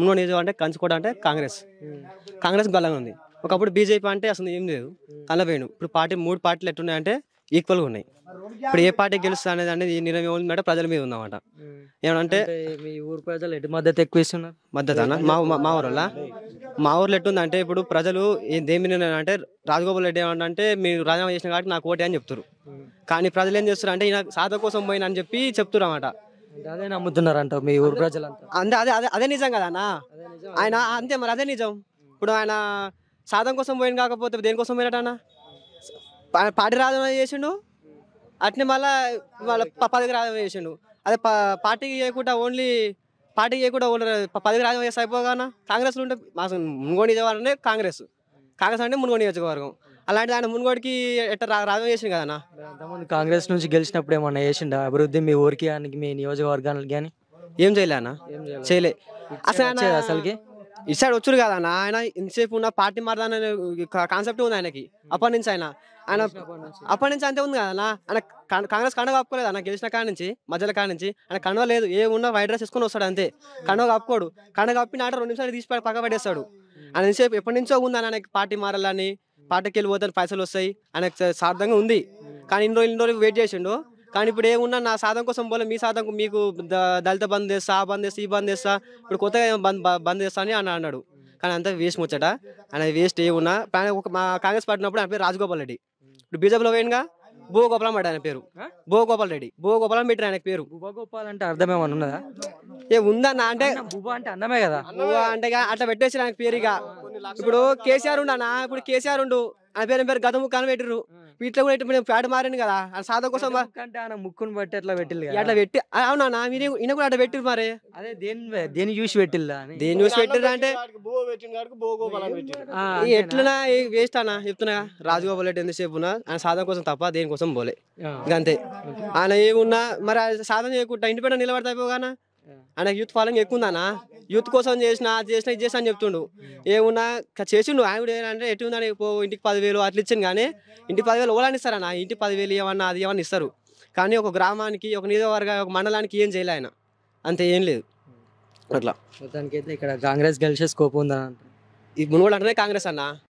మున్నో నియోజకవర్గం అంటే కంచుకోట అంటే కాంగ్రెస్ కాంగ్రెస్ గల్లంగా ఉంది ఒకప్పుడు బీజేపీ అంటే అసలు ఏం లేదు కలవేయను ఇప్పుడు పార్టీ మూడు పార్టీలు ఎట్టున్నాయంటే ఈక్వల్గా ఉన్నాయి ఇప్పుడు ఏ పార్టీ గెలుస్తుంది అనేది అనేది ఈ నిర్ణయం ఉందంటే ప్రజల మీద ఉందన్నమాట ఏమంటే మీ ఊరు ప్రజలు ఎటు మద్దతు ఎక్కువ ఇస్తున్నారు మద్దతు అన్న మా మా వల్ల మా ఊర్లో ఎట్టుందంటే ఇప్పుడు ప్రజలు దేని అంటే రాజగోపాల్ రెడ్డి ఏమంటే మీరు రాజీనామా చేసిన కాబట్టి నాకు ఓటే అని చెప్తారు కానీ ప్రజలు ఏం చేస్తారు అంటే ఈయన సాధ కోసం పోయిన అని చెప్పి చెప్తారు అన్నమాట అదే నమ్ముతున్నారంట మీ ఊరు ప్రజలంతా అంతే అదే అదే అదే నిజం కదా అన్న ఆయన అంతే మరి అదే నిజం ఇప్పుడు ఆయన సాధం కోసం పోయిన కాకపోతే దేనికోసం పోయినట్టన్నా పాటి రాదు చేసిండు అట్నే మళ్ళీ వాళ్ళ పదికి రాజం చేసిండు అదే పార్టీకి చేయకుండా ఓన్లీ పార్టీకి చేయకుండా ఓన్లీ పదికి రాజం చేస్తే అయిపోగానా కాంగ్రెస్లో ఉంటే మాకు మునుగోడు నియోజకవర్గం కాంగ్రెస్ కాంగ్రెస్ అంటే మునుగోడు నియోజకవర్గం అలాంటి ఆయన మునుగోడికి ఎట్లా రాజం చేసింది కదా అన్న కాంగ్రెస్ నుంచి గెలిచినప్పుడు ఏమన్నా చేసిండా అభివృద్ధి మీ ఊరికి మీ నియోజకవర్గానికి కానీ ఏం చేయలేనా అన్న చేయలే అసలు అసలుకి సైడ్ వచ్చారు కదా అన్న ఆయన ఇంతసేపు ఉన్న పార్టీ మారదా కాన్సెప్ట్ ఉంది ఆయనకి అప్పటి నుంచి ఆయన ఆయన అప్పటి నుంచి అంతే ఉంది కదా అన్న ఆయన కాంగ్రెస్ కండ ఆపుకోలేదు అన్న గెలిచిన కాడ నుంచి మధ్యలో కాడ నుంచి ఆయన కండవ లేదు ఏ ఉన్నా వైట్ డ్రెస్ వేసుకొని వస్తాడు అంతే కండవ కప్పుకోడు కండ కప్పిన ఆట రెండు నిమిషాలు తీసి పక్క పడేస్తాడు ఆయన ఇంతసేపు ఎప్పటి నుంచో ఉంది అన్న పార్టీ మారాలని పాటకి వెళ్ళిపోతాను పైసలు వస్తాయి అనే సార్థంగా ఉంది కానీ ఇన్ని రోజులు ఇన్ని రోజులు వెయిట్ చేసిండు కానీ ఇప్పుడు ఏమున్నా నా సాధం కోసం పోలే మీ సాధం మీకు దళిత బంద్ చేస్తా ఆ బంద్ చేస్తా ఈ బంద్ చేస్తా ఇప్పుడు కొత్తగా బంద్ బంద్ చేస్తా అని అని అన్నాడు కానీ అంతా వేస్ట్ ముచ్చట అనేది వేస్ట్ ఏమున్నా ఒక మా కాంగ్రెస్ పార్టీ ఉన్నప్పుడు ఆయన పేరు రాజగోపాల్ రెడ్డి ఇప్పుడు బీజేపీలో పోయినగా భూగోపాలం అంటే ఆయన పేరు భూగోపాల్ రెడ్డి భూగోపాలం పెట్టిన ఆయన పేరు భూగోపాల్ అంటే అర్థమేమన్నా ఏ ఉందన్న అంటే అంటే అన్నమే కదా అంటే అట్లా పెట్టేసి ఆయన పేరు ఇక ఇప్పుడు కేసీఆర్ ఉండు అన్న ఇప్పుడు కేసీఆర్ ఉండు ఆయన పేరు పేరు గత ముక్కు అని వీటిలో కూడా ఇట్లా ఫ్యాట్ మారండి కదా సాధ కోసం అంటే ఆయన ముక్కును బట్టి అట్లా పెట్టి అట్లా పెట్టి అవునా మీరు ఈయన కూడా అట్లా పెట్టిరు మరి అదే దేని దేని చూసి పెట్టి దేని చూసి పెట్టి అంటే ఎట్లా వేస్ట్ అన్న చెప్తున్నా రాజగోపాల్ రెడ్డి ఎంతసేపు ఆయన సాధన కోసం తప్ప దేనికోసం పోలే అంతే ఆయన ఏమున్నా మరి సాధన చేయకుండా ఇంటి పైన నిలబడతాయిపోగానా ఆయన యూత్ ఫాలోయింగ్ ఎక్కువ ఉందన్నా యూత్ కోసం చేసిన అది చేసిన ఇది చేసిన అని చెప్తుండు ఏమున్నా చేసిండు ఆయన కూడా ఏంటంటే ఎటు ఉందని పో ఇంటికి పదివేలు అట్లా ఇచ్చింది కానీ ఇంటికి పదివేలు ఓలాని అన్న ఇంటి పదివేలు ఏమన్నా అది ఏమన్నా ఇస్తారు కానీ ఒక గ్రామానికి ఒక నియోజకవర్గ ఒక మండలానికి ఏం చేయలే ఆయన అంతే ఏం లేదు అట్లా ఇక్కడ కాంగ్రెస్ గెలిచే స్కోప్ ఉందా ఈ మునుగోడు అంటేనే కాంగ్రెస్ అన్న